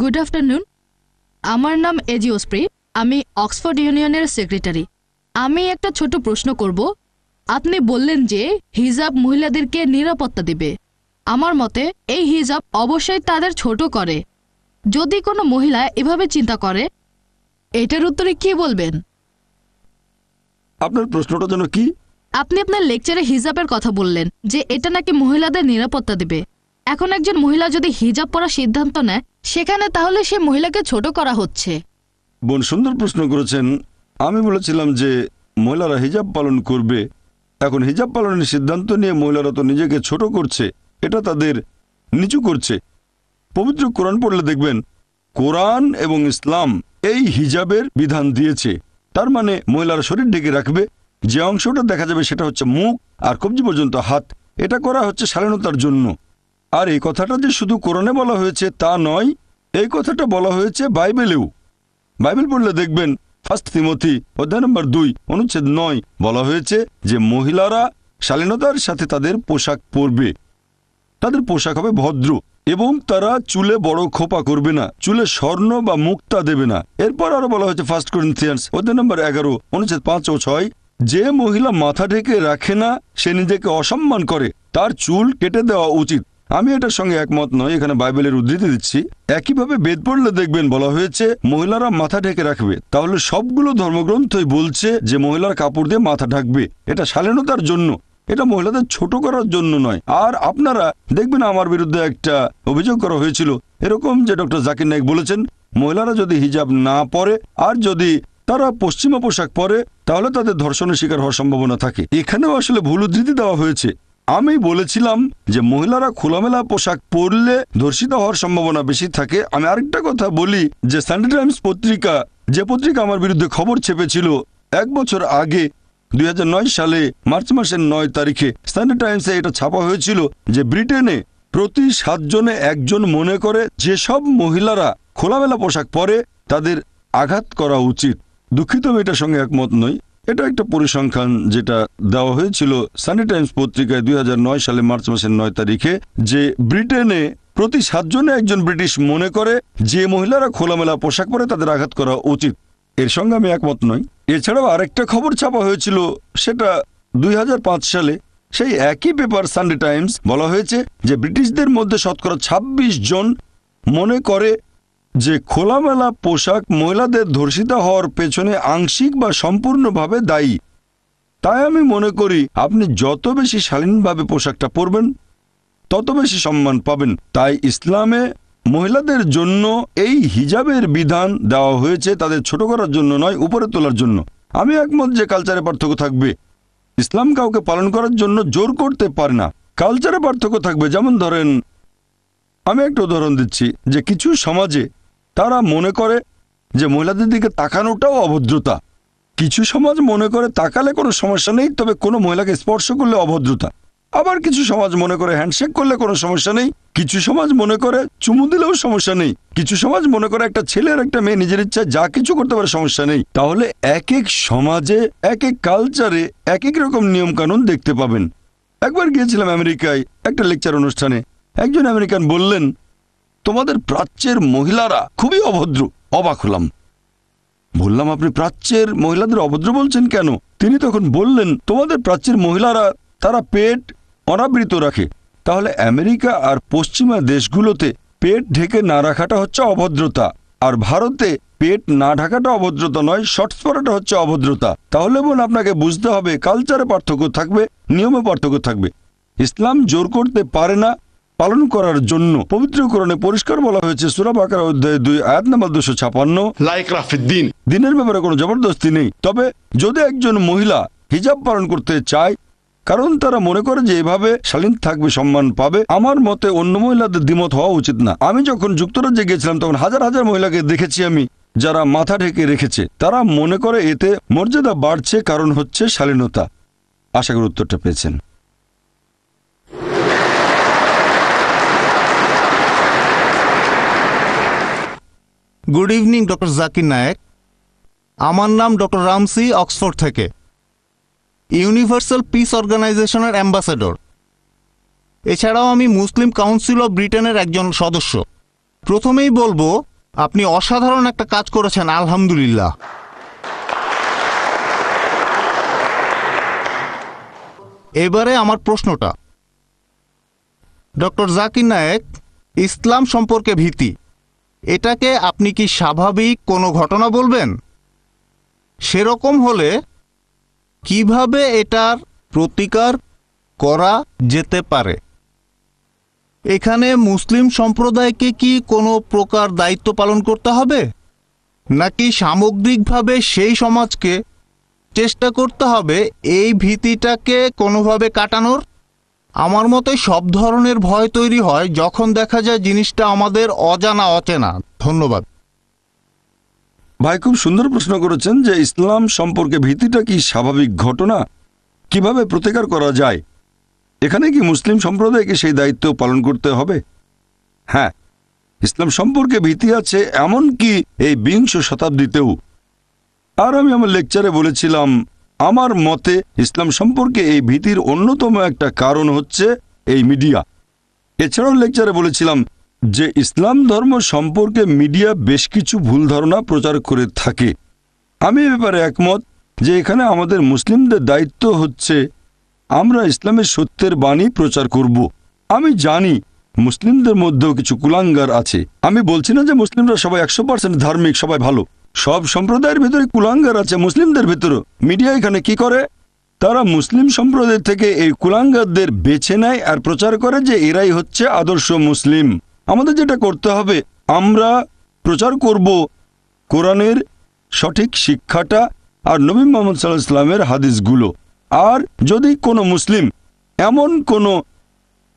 good afternoon আমার নাম AG ওসপ্রি আমি অক্সফোর্ড ইউনিয়নের সেক্রেটারি আমি একটা ছোট প্রশ্ন করব আপনি বললেন যে হিজাব মহিলাদেরকে নিরাপত্তা দেবে আমার মতে এই হিজাব অবশ্যই তাদের ছোট করে যদি কোনো মহিলা এভাবে চিন্তা করে এটার উত্তরে কি বলবেন আপনার প্রশ্নটা যেন কি আপনি আপনার লেকচারে হিজাবের কথা বললেন যে এটা নাকি মহিলাদের নিরাপত্তা দেবে এখন একজন মহিলা যদি হিজাব পরা সিদ্ধান্ত নেয় সেখানে তাহলে সে মহিলাকে ছোট করা হচ্ছে বোন সুন্দর প্রশ্ন করেছেন আমি বলেছিলাম যে মহিলারা হিজাব পালন করবে এখন হিজাব পালনের সিদ্ধান্ত নিয়ে মহিলারা তো নিজেকে ছোট করছে এটা তাদের নিচু করছে পবিত্র কোরআন পড়লে দেখবেন কোরআন এবং ইসলাম এই হিজাবের বিধান দিয়েছে তার মানে মহিলার শরীর ডেকে রাখবে যে অংশটা দেখা যাবে সেটা হচ্ছে মুখ আর কবজি পর্যন্ত হাত এটা করা হচ্ছে স্বাধীনতার জন্য আর এই কথাটা যে শুধু কোরণে বলা হয়েছে তা নয় এই কথাটা বলা হয়েছে বাইবেলেও বাইবেল পড়লে দেখবেন ফার্স্ট তিমতি অধ্যায় নম্বর দুই অনুচ্ছেদ নয় বলা হয়েছে যে মহিলারা শালীনতার সাথে তাদের পোশাক পরবে তাদের পোশাক হবে ভদ্র এবং তারা চুলে বড় খোপা করবে না চুলে স্বর্ণ বা মুক্তা দেবে না এরপর আরো বলা হয়েছে ফার্স্ট করিন্থিয়ান্স অধ্যায় নম্বর এগারো অনুচ্ছেদ পাঁচ ও ছয় যে মহিলা মাথা ঢেকে রাখে না সে নিজেকে অসম্মান করে তার চুল কেটে দেওয়া উচিত আমি এটার সঙ্গে একমত নই এখানে বাইবেলের উদ্ধৃতি দিচ্ছি একইভাবে বেদ পড়লে দেখবেন বলা হয়েছে মহিলারা মাথা ঢেকে রাখবে তাহলে সবগুলো ধর্মগ্রন্থই বলছে যে মহিলার কাপড় দিয়ে মাথা ঢাকবে এটা শালীনতার জন্য এটা মহিলাদের ছোট করার জন্য নয় আর আপনারা দেখবেন আমার বিরুদ্ধে একটা অভিযোগ করা হয়েছিল এরকম যে ডক্টর জাকির নায়ক বলেছেন মহিলারা যদি হিজাব না পরে আর যদি তারা পশ্চিমা পোশাক পরে তাহলে তাদের ধর্ষণের শিকার হওয়ার সম্ভাবনা থাকে এখানেও আসলে ভুল উদ্ধৃতি দেওয়া হয়েছে আমি বলেছিলাম যে মহিলারা খোলামেলা পোশাক পরলে ধর্ষিত হওয়ার সম্ভাবনা বেশি থাকে আমি আরেকটা কথা বলি যে সানডে টাইমস পত্রিকা যে পত্রিকা আমার বিরুদ্ধে খবর ছেপেছিল এক বছর আগে দুই সালে মার্চ মাসের নয় তারিখে সানডে টাইমসে এটা ছাপা হয়েছিল যে ব্রিটেনে প্রতি সাতজনে একজন মনে করে যেসব মহিলারা খোলামেলা পোশাক পরে তাদের আঘাত করা উচিত দুঃখিত আমি এটার সঙ্গে একমত নই এটা একটা পরিসংখ্যান যেটা দেওয়া হয়েছিল সানি টাইমস পত্রিকায় দুই সালে মার্চ মাসের নয় তারিখে যে ব্রিটেনে প্রতি সাতজনে একজন ব্রিটিশ মনে করে যে মহিলারা খোলামেলা পোশাক পরে তাদের আঘাত করা উচিত এর সঙ্গে আমি একমত নই এছাড়াও আরেকটা খবর ছাপা হয়েছিল সেটা দুই সালে সেই একই পেপার সানডে টাইমস বলা হয়েছে যে ব্রিটিশদের মধ্যে শতকরা ২৬ জন মনে করে যে খোলামেলা পোশাক মহিলাদের ধর্ষিত হওয়ার পেছনে আংশিক বা সম্পূর্ণভাবে দায়ী তাই আমি মনে করি আপনি যত বেশি শালীনভাবে পোশাকটা পরবেন তত বেশি সম্মান পাবেন তাই ইসলামে মহিলাদের জন্য এই হিজাবের বিধান দেওয়া হয়েছে তাদের ছোট করার জন্য নয় উপরে তোলার জন্য আমি একমত যে কালচারে পার্থক্য থাকবে ইসলাম কাউকে পালন করার জন্য জোর করতে পারে না কালচারে পার্থক্য থাকবে যেমন ধরেন আমি একটা উদাহরণ দিচ্ছি যে কিছু সমাজে তারা মনে করে যে মহিলাদের দিকে তাকানোটাও অভদ্রতা কিছু সমাজ মনে করে তাকালে কোনো সমস্যা নেই তবে কোনো মহিলাকে স্পর্শ করলে অভদ্রতা আবার কিছু সমাজ মনে করে হ্যান্ডশেক করলে কোনো সমস্যা নেই কিছু সমাজ মনে করে চুমু দিলেও সমস্যা নেই কিছু সমাজ মনে করে একটা ছেলে আর একটা মেয়ে নিজের ইচ্ছায় যা কিছু করতে পারে সমস্যা নেই তাহলে এক এক সমাজে এক এক কালচারে এক এক রকম নিয়মকানুন দেখতে পাবেন একবার গিয়েছিলাম আমেরিকায় একটা লেকচার অনুষ্ঠানে একজন আমেরিকান বললেন তোমাদের প্রাচ্যের মহিলারা খুবই অভদ্র অবাক হলাম বললাম আপনি প্রাচ্যের মহিলাদের অভদ্র বলছেন কেন তিনি তখন বললেন তোমাদের প্রাচ্যের মহিলারা তারা পেট অনাবৃত রাখে তাহলে আমেরিকা আর পশ্চিমা দেশগুলোতে পেট ঢেকে না রাখাটা হচ্ছে অভদ্রতা আর ভারতে পেট না ঢাকাটা অভদ্রতা নয় শর্টস পরাটা হচ্ছে অভদ্রতা তাহলে বোন আপনাকে বুঝতে হবে কালচারে পার্থক্য থাকবে নিয়মে পার্থক্য থাকবে ইসলাম জোর করতে পারে না পালন করার জন্য পবিত্রকরণে পরিষ্কার বলা হয়েছে আকার অধ্যায় দুই আয়াত নাম্বার দুশো ছাপান্ন দিন দিনের ব্যাপারে কোনো জবরদস্তি নেই তবে যদি একজন মহিলা হিজাব পালন করতে চায় কারণ তারা মনে করে যে এভাবে শালীন থাকবে সম্মান পাবে আমার মতে অন্য মহিলাদের দ্বিমত হওয়া উচিত না আমি যখন যুক্তরাজ্যে গেছিলাম তখন হাজার হাজার মহিলাকে দেখেছি আমি যারা মাথা ঢেকে রেখেছে তারা মনে করে এতে মর্যাদা বাড়ছে কারণ হচ্ছে শালীনতা আশা করি উত্তরটা পেয়েছেন good evening doctor Zakir Naik আমার নাম ডক্টর রামসি অক্সফোর্ড থেকে ইউনিভার্সাল পিস অর্গানাইজেশনের অ্যাম্বাসেডর এছাড়াও আমি মুসলিম কাউন্সিল অফ ব্রিটেনের একজন সদস্য প্রথমেই বলবো আপনি অসাধারণ একটা কাজ করেছেন আলহামদুলিল্লাহ এবারে আমার প্রশ্নটা ডক্টর জাকির নায়েক ইসলাম সম্পর্কে ভীতি এটাকে আপনি কি স্বাভাবিক কোনো ঘটনা বলবেন সেরকম হলে কিভাবে এটার প্রতিকার করা যেতে পারে এখানে মুসলিম সম্প্রদায়কে কি কোনো প্রকার দায়িত্ব পালন করতে হবে নাকি সামগ্রিকভাবে সেই সমাজকে চেষ্টা করতে হবে এই ভীতিটাকে কোনোভাবে কাটানোর আমার মতে সব ধরনের ভয় তৈরি হয় যখন দেখা যায় জিনিসটা আমাদের অজানা অচেনা ধন্যবাদ ভাই খুব সুন্দর প্রশ্ন করেছেন যে ইসলাম সম্পর্কে ভীতিটা কি স্বাভাবিক ঘটনা কিভাবে প্রতিকার করা যায় এখানে কি মুসলিম সম্প্রদায়কে সেই দায়িত্ব পালন করতে হবে হ্যাঁ ইসলাম সম্পর্কে ভীতি আছে এমন কি এই বিংশ শতাব্দীতেও আর আমি আমার লেকচারে বলেছিলাম আমার মতে ইসলাম সম্পর্কে এই ভীতির অন্যতম একটা কারণ হচ্ছে এই মিডিয়া এছাড়াও লেকচারে বলেছিলাম যে ইসলাম ধর্ম সম্পর্কে মিডিয়া বেশ কিছু ভুল ধারণা প্রচার করে থাকে আমি এ ব্যাপারে একমত যে এখানে আমাদের মুসলিমদের দায়িত্ব হচ্ছে আমরা ইসলামের সত্যের বাণী প্রচার করব আমি জানি মুসলিমদের মধ্যেও কিছু কুলাঙ্গার আছে আমি বলছি না যে মুসলিমরা সবাই একশো পার্সেন্ট ধার্মিক সবাই ভালো সব সম্প্রদায়ের ভিতরে কুলাঙ্গার আছে মুসলিমদের ভেতরেও মিডিয়া এখানে কি করে তারা মুসলিম সম্প্রদায় থেকে এই কুলাঙ্গারদের বেছে নেয় আর প্রচার করে যে এরাই হচ্ছে আদর্শ মুসলিম আমাদের যেটা করতে হবে আমরা প্রচার করব কোরআনের সঠিক শিক্ষাটা আর নবী মোহাম্মদ সাল্লাহ ইসলামের হাদিসগুলো আর যদি কোনো মুসলিম এমন কোনো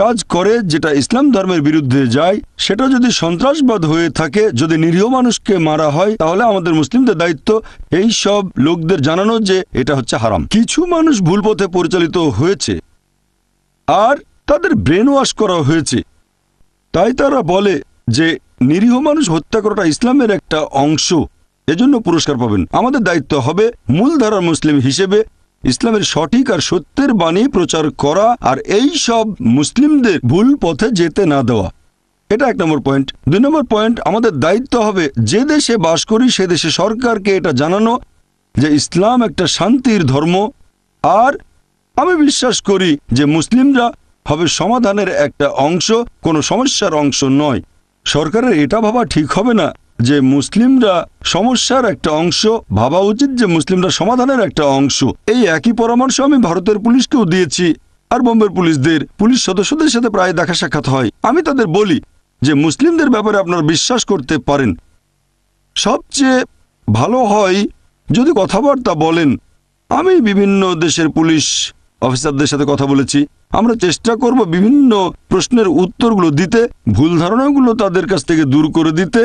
কাজ করে যেটা ইসলাম ধর্মের বিরুদ্ধে যায় সেটা যদি সন্ত্রাসবাদ হয়ে থাকে যদি নিরীহ মানুষকে মারা হয় তাহলে আমাদের মুসলিমদের দায়িত্ব এই সব লোকদের জানানো যে এটা হচ্ছে হারাম কিছু মানুষ ভুল পথে পরিচালিত হয়েছে আর তাদের ব্রেন ওয়াশ করা হয়েছে তাই তারা বলে যে নিরীহ মানুষ হত্যা করাটা ইসলামের একটা অংশ এজন্য পুরস্কার পাবেন আমাদের দায়িত্ব হবে মূলধারার মুসলিম হিসেবে ইসলামের সঠিক আর সত্যের বাণী প্রচার করা আর এই সব মুসলিমদের ভুল পথে যেতে না দেওয়া এটা এক নম্বর পয়েন্ট দুই নম্বর পয়েন্ট আমাদের দায়িত্ব হবে যে দেশে বাস করি সে দেশে সরকারকে এটা জানানো যে ইসলাম একটা শান্তির ধর্ম আর আমি বিশ্বাস করি যে মুসলিমরা হবে সমাধানের একটা অংশ কোনো সমস্যার অংশ নয় সরকারের এটা ভাবা ঠিক হবে না যে মুসলিমরা সমস্যার একটা অংশ ভাবা উচিত যে মুসলিমরা সমাধানের একটা অংশ এই একই পরামর্শ আমি ভারতের পুলিশকেও দিয়েছি আর বোম্বের পুলিশদের পুলিশ সদস্যদের সাথে প্রায় দেখা সাক্ষাৎ হয় আমি তাদের বলি যে মুসলিমদের ব্যাপারে আপনারা বিশ্বাস করতে পারেন সবচেয়ে ভালো হয় যদি কথাবার্তা বলেন আমি বিভিন্ন দেশের পুলিশ অফিসারদের সাথে কথা বলেছি আমরা চেষ্টা করব বিভিন্ন প্রশ্নের উত্তরগুলো দিতে ভুল ধারণাগুলো তাদের কাছ থেকে দূর করে দিতে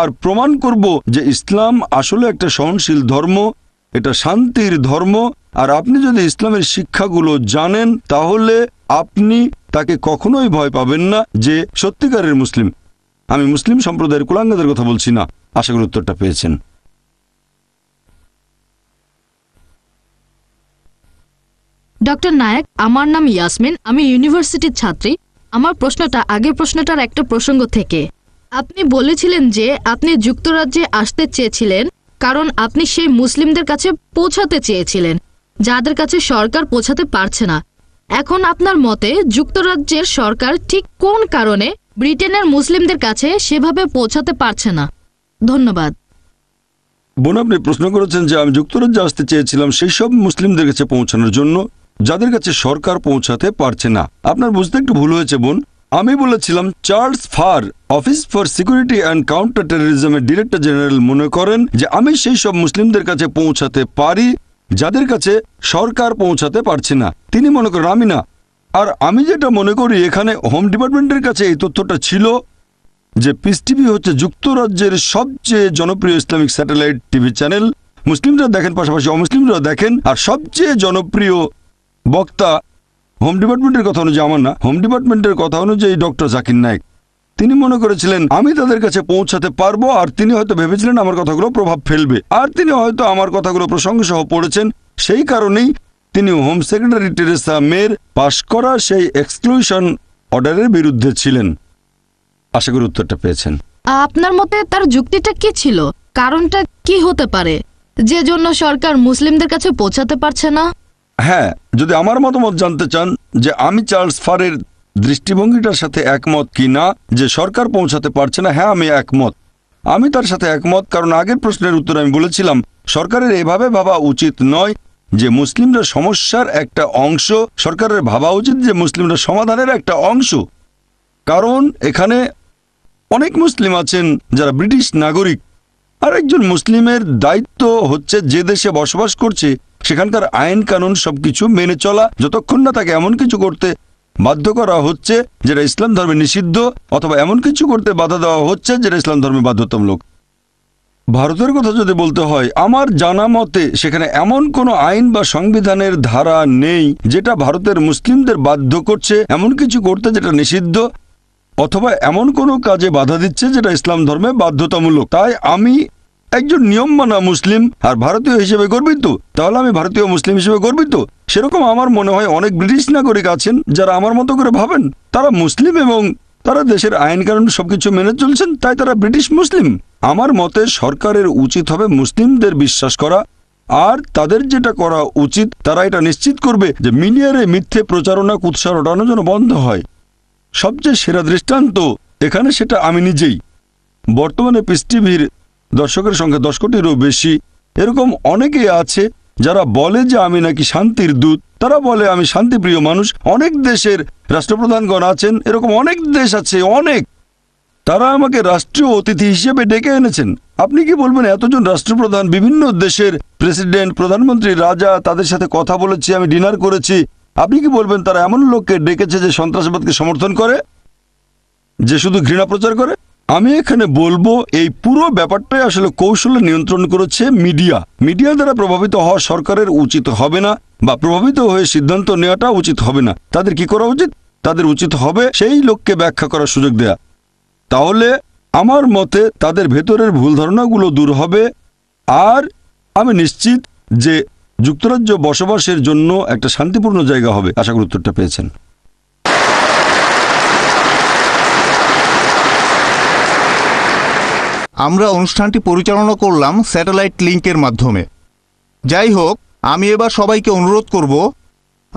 আর প্রমাণ করব যে ইসলাম আসলে একটা সহনশীল ধর্ম এটা শান্তির ধর্ম আর আপনি যদি ইসলামের শিক্ষাগুলো জানেন তাহলে আপনি তাকে কখনোই ভয় পাবেন না যে সত্যিকারের মুসলিম আমি মুসলিম সম্প্রদায়ের কুলাঙ্গাদের কথা বলছি না আশা করি উত্তরটা পেয়েছেন ডক্টর নায়ক আমার নাম ইয়াসমিন আমি ইউনিভার্সিটির ছাত্রী আমার প্রশ্নটা আগের প্রশ্নটার একটা প্রসঙ্গ থেকে আপনি বলেছিলেন যে আপনি যুক্তরাজ্যে আসতে চেয়েছিলেন কারণ আপনি সেই মুসলিমদের কাছে পৌঁছাতে চেয়েছিলেন যাদের কাছে সরকার পৌঁছাতে পারছে না এখন আপনার মতে যুক্তরাজ্যের সরকার ঠিক কোন কারণে ব্রিটেনের মুসলিমদের কাছে সেভাবে পৌঁছাতে পারছে না ধন্যবাদ বোন আপনি প্রশ্ন করেছেন যে আমি যুক্তরাজ্যে আসতে চেয়েছিলাম সেই সব মুসলিমদের কাছে পৌঁছানোর জন্য যাদের কাছে সরকার পৌঁছাতে পারছে না আপনার বুঝতে একটু ভুল হয়েছে বোন আমি বলেছিলাম Charles Farr office for security and counter টেরোরিজমের ডিরেক্টর জেনারেল মনে করেন যে আমি সেই সব মুসলিমদের কাছে পৌঁছাতে পারি যাদের কাছে সরকার পৌঁছাতে পারছে না তিনি মনে করেন আমি না আর আমি যেটা মনে করি এখানে হোম ডিপার্টমেন্টের কাছে এই তথ্যটা ছিল যে পিস টিভি হচ্ছে যুক্তরাজ্যের সবচেয়ে জনপ্রিয় ইসলামিক স্যাটেলাইট টিভি চ্যানেল মুসলিমরা দেখেন পাশাপাশি অমুসলিমরা দেখেন আর সবচেয়ে জনপ্রিয় বক্তা হোম ডিপার্টমেন্টের কথা অনুযায়ী আমার না হোম ডিপার্টমেন্টের কথা অনুযায়ী ডক্টর জাকির নায়ক তিনি মনে করেছিলেন আমি তাদের কাছে পৌঁছাতে পারবো আর তিনি হয়তো ভেবেছিলেন আমার কথাগুলো প্রভাব ফেলবে আর তিনি হয়তো আমার কথাগুলো প্রসঙ্গ সহ পড়েছেন সেই কারণেই তিনি হোম সেক্রেটারি টেরেসা মেয়ের পাশ করা সেই এক্সক্লুশন অর্ডারের বিরুদ্ধে ছিলেন আশা করি উত্তরটা পেয়েছেন আপনার মতে তার যুক্তিটা কি ছিল কারণটা কি হতে পারে যে জন্য সরকার মুসলিমদের কাছে পৌঁছাতে পারছে না হ্যাঁ যদি আমার মতামত জানতে চান যে আমি চার্লস ফারের দৃষ্টিভঙ্গিটার সাথে একমত কি না যে সরকার পৌঁছাতে পারছে না হ্যাঁ আমি একমত আমি তার সাথে একমত কারণ আগের প্রশ্নের উত্তর আমি বলেছিলাম সরকারের এভাবে ভাবা উচিত নয় যে মুসলিমরা সমস্যার একটা অংশ সরকারের ভাবা উচিত যে মুসলিমরা সমাধানের একটা অংশ কারণ এখানে অনেক মুসলিম আছেন যারা ব্রিটিশ নাগরিক আর একজন মুসলিমের দায়িত্ব হচ্ছে যে দেশে বসবাস করছে সেখানকার আইন কানুন সবকিছু মেনে চলা যতক্ষণ না তাকে এমন কিছু করতে বাধ্য করা হচ্ছে যেটা ইসলাম ধর্মে নিষিদ্ধ অথবা এমন কিছু করতে বাধা দেওয়া হচ্ছে যেটা ইসলাম ধর্মে বাধ্যতামূলক ভারতের কথা যদি বলতে হয় আমার জানা মতে সেখানে এমন কোনো আইন বা সংবিধানের ধারা নেই যেটা ভারতের মুসলিমদের বাধ্য করছে এমন কিছু করতে যেটা নিষিদ্ধ অথবা এমন কোনো কাজে বাধা দিচ্ছে যেটা ইসলাম ধর্মে বাধ্যতামূলক তাই আমি একজন নিয়ম মানা মুসলিম আর ভারতীয় হিসেবে গর্বিত তাহলে আমি ভারতীয় মুসলিম হিসেবে গর্বিত সেরকম আমার মনে হয় অনেক ব্রিটিশ নাগরিক আছেন যারা আমার মতো করে ভাবেন তারা মুসলিম এবং তারা দেশের আইন কানুন সবকিছু মেনে চলছেন তাই তারা ব্রিটিশ মুসলিম আমার মতে সরকারের উচিত হবে মুসলিমদের বিশ্বাস করা আর তাদের যেটা করা উচিত তারা এটা নিশ্চিত করবে যে মিনিয়ারে মিথ্যে প্রচারণা কুৎসা রটানো যেন বন্ধ হয় সবচেয়ে সেরা দৃষ্টান্ত এখানে সেটা আমি নিজেই বর্তমানে পিস টিভির দর্শকের সংখ্যা দশ কোটিরও বেশি এরকম অনেকেই আছে যারা বলে যে আমি নাকি শান্তির দূত তারা বলে আমি শান্তিপ্রিয় মানুষ অনেক দেশের রাষ্ট্রপ্রধানগণ আছেন এরকম অনেক দেশ আছে অনেক তারা আমাকে রাষ্ট্রীয় অতিথি হিসেবে ডেকে এনেছেন আপনি কি বলবেন এতজন রাষ্ট্রপ্রধান বিভিন্ন দেশের প্রেসিডেন্ট প্রধানমন্ত্রী রাজা তাদের সাথে কথা বলেছি আমি ডিনার করেছি আপনি কি বলবেন তারা এমন লোককে ডেকেছে যে সন্ত্রাসবাদকে সমর্থন করে যে শুধু ঘৃণা প্রচার করে আমি এখানে বলবো এই পুরো ব্যাপারটাই আসলে কৌশলে নিয়ন্ত্রণ করেছে মিডিয়া মিডিয়া দ্বারা প্রভাবিত হওয়া সরকারের উচিত হবে না বা প্রভাবিত হয়ে সিদ্ধান্ত নেওয়াটা উচিত হবে না তাদের কি করা উচিত তাদের উচিত হবে সেই লোককে ব্যাখ্যা করার সুযোগ দেয়া তাহলে আমার মতে তাদের ভেতরের ভুল ধারণাগুলো দূর হবে আর আমি নিশ্চিত যে যুক্তরাজ্য বসবাসের জন্য একটা শান্তিপূর্ণ জায়গা হবে আশা করি উত্তরটা পেয়েছেন আমরা অনুষ্ঠানটি পরিচালনা করলাম স্যাটেলাইট লিঙ্কের মাধ্যমে যাই হোক আমি এবার সবাইকে অনুরোধ করব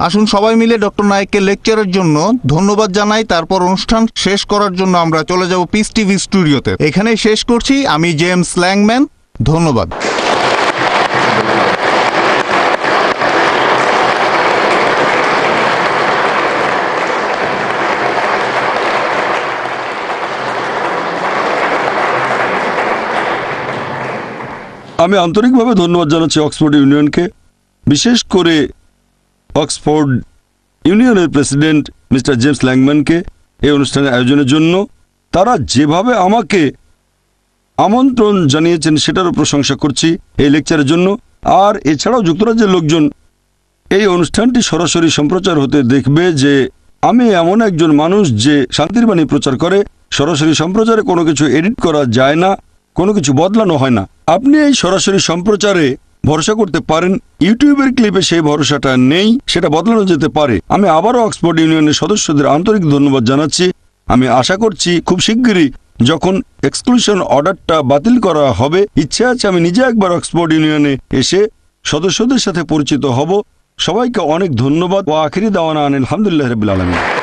আসুন সবাই মিলে ডক্টর নায়ককে লেকচারের জন্য ধন্যবাদ জানাই তারপর অনুষ্ঠান শেষ করার জন্য আমরা চলে যাব পিস টিভি স্টুডিওতে এখানে শেষ করছি আমি জেমস ল্যাংম্যান ধন্যবাদ আমি আন্তরিকভাবে ধন্যবাদ জানাচ্ছি অক্সফোর্ড ইউনিয়নকে বিশেষ করে অক্সফোর্ড ইউনিয়নের প্রেসিডেন্ট মিস্টার জেমস ল্যাংম্যানকে এই অনুষ্ঠানের আয়োজনের জন্য তারা যেভাবে আমাকে আমন্ত্রণ জানিয়েছেন সেটারও প্রশংসা করছি এই লেকচারের জন্য আর এছাড়াও যুক্তরাজ্যের লোকজন এই অনুষ্ঠানটি সরাসরি সম্প্রচার হতে দেখবে যে আমি এমন একজন মানুষ যে শান্তির বাণী প্রচার করে সরাসরি সম্প্রচারে কোনো কিছু এডিট করা যায় না কোনো কিছু বদলানো হয় না আপনি এই সরাসরি সম্প্রচারে ভরসা করতে পারেন ইউটিউবের ক্লিপে সেই ভরসাটা নেই সেটা বদলানো যেতে পারে আমি আবারও অক্সফোর্ড ইউনিয়নের সদস্যদের আন্তরিক ধন্যবাদ জানাচ্ছি আমি আশা করছি খুব শীঘ্রই যখন এক্সক্লুশন অর্ডারটা বাতিল করা হবে ইচ্ছে আছে আমি নিজে একবার অক্সফোর্ড ইউনিয়নে এসে সদস্যদের সাথে পরিচিত হব সবাইকে অনেক ধন্যবাদ ও আখিরি দাওয়ানা আনিল আলহামদুলিল্লাহ রবিল আলমী